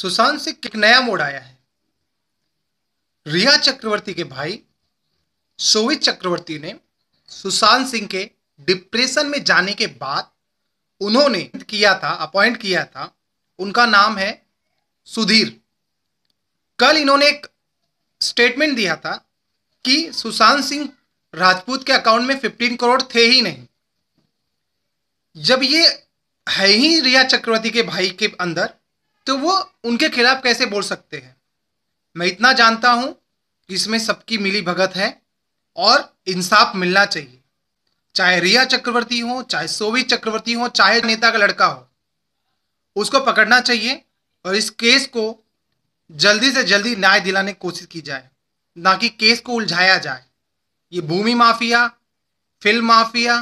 सुशांत से एक नया मोड आया है रिया चक्रवर्ती के भाई सोवित चक्रवर्ती ने सुशांत सिंह के डिप्रेशन में जाने के बाद उन्होंने किया था अपॉइंट किया था उनका नाम है सुधीर कल इन्होंने एक स्टेटमेंट दिया था कि सुशांत सिंह राजपूत के अकाउंट में फिफ्टीन करोड़ थे ही नहीं जब ये है ही रिया चक्रवर्ती के भाई के अंदर तो वो उनके खिलाफ कैसे बोल सकते हैं मैं इतना जानता हूं कि इसमें सबकी मिली भगत है और इंसाफ मिलना चाहिए चाहे रिया चक्रवर्ती हो चाहे सोवी चक्रवर्ती हो चाहे नेता का लड़का हो उसको पकड़ना चाहिए और इस केस को जल्दी से जल्दी न्याय दिलाने की कोशिश की जाए ना कि केस को उलझाया जाए ये भूमि माफिया फिल्म माफिया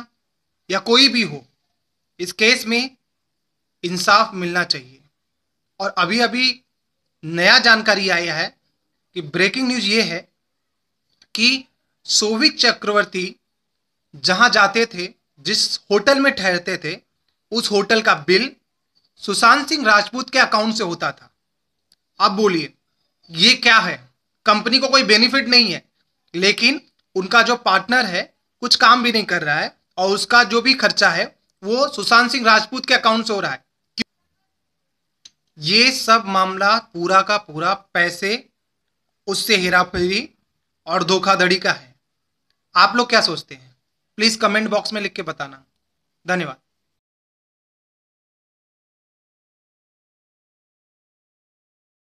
या कोई भी हो इस केस में इंसाफ मिलना चाहिए और अभी अभी नया जानकारी आया है कि ब्रेकिंग न्यूज ये है कि सोविक चक्रवर्ती जहां जाते थे जिस होटल में ठहरते थे उस होटल का बिल सुशांत सिंह राजपूत के अकाउंट से होता था अब बोलिए ये क्या है कंपनी को कोई बेनिफिट नहीं है लेकिन उनका जो पार्टनर है कुछ काम भी नहीं कर रहा है और उसका जो भी खर्चा है वो सुशांत सिंह राजपूत के अकाउंट से हो रहा है ये सब मामला पूरा का पूरा पैसे उससे हेराफेरी और धोखाधड़ी का है आप लोग क्या सोचते हैं प्लीज़ कमेंट बॉक्स में लिख के बताना धन्यवाद